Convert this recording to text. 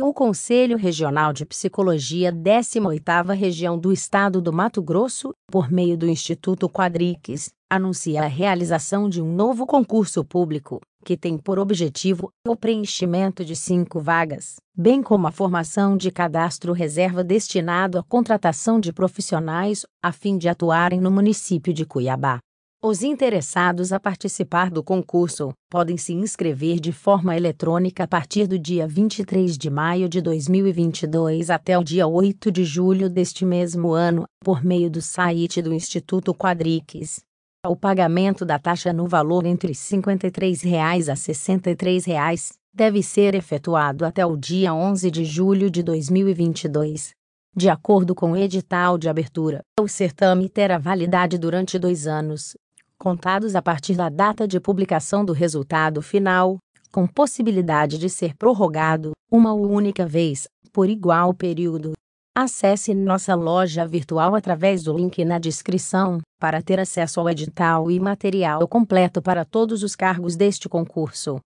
O Conselho Regional de Psicologia, 18ª Região do Estado do Mato Grosso, por meio do Instituto Quadrix, anuncia a realização de um novo concurso público, que tem por objetivo o preenchimento de cinco vagas, bem como a formação de cadastro reserva destinado à contratação de profissionais, a fim de atuarem no município de Cuiabá. Os interessados a participar do concurso podem se inscrever de forma eletrônica a partir do dia 23 de maio de 2022 até o dia 8 de julho deste mesmo ano, por meio do site do Instituto Quadrix. O pagamento da taxa no valor entre R$ reais a R$ reais deve ser efetuado até o dia 11 de julho de 2022. De acordo com o edital de abertura, o certame terá validade durante dois anos, contados a partir da data de publicação do resultado final, com possibilidade de ser prorrogado, uma única vez, por igual período. Acesse nossa loja virtual através do link na descrição, para ter acesso ao edital e material completo para todos os cargos deste concurso.